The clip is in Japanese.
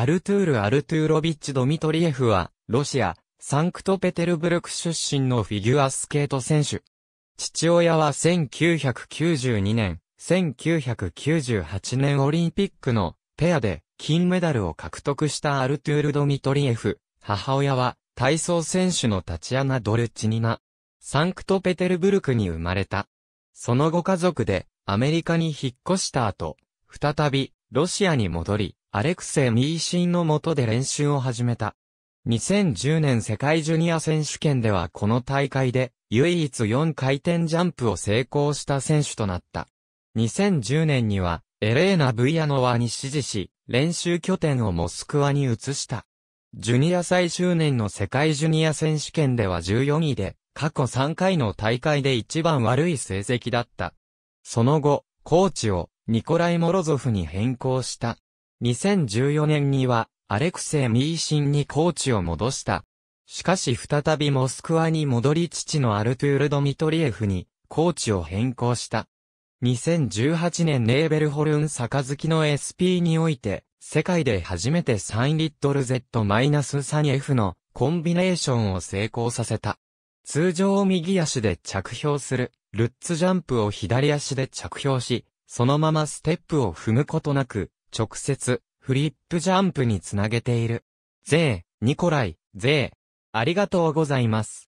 アルトゥール・アルトゥーロビッチ・ドミトリエフは、ロシア、サンクトペテルブルク出身のフィギュアスケート選手。父親は1992年、1998年オリンピックのペアで金メダルを獲得したアルトゥール・ドミトリエフ。母親は体操選手のタチアナ・ドルチニナ。サンクトペテルブルクに生まれた。その後家族でアメリカに引っ越した後、再びロシアに戻り、アレクセイ・ミーシンの下で練習を始めた。2010年世界ジュニア選手権ではこの大会で唯一4回転ジャンプを成功した選手となった。2010年にはエレーナ・ブイヤノワに指示し、練習拠点をモスクワに移した。ジュニア最終年の世界ジュニア選手権では14位で、過去3回の大会で一番悪い成績だった。その後、コーチをニコライ・モロゾフに変更した。2014年には、アレクセイ・ミーシンにコーチを戻した。しかし再びモスクワに戻り父のアルトゥール・ドミトリエフに、コーチを変更した。2018年ネーベルホルン杯の SP において、世界で初めて3リットル Z-3F のコンビネーションを成功させた。通常右足で着氷する、ルッツジャンプを左足で着氷し、そのままステップを踏むことなく、直接、フリップジャンプにつなげている。ゼー、ニコライ、ゼー、ありがとうございます。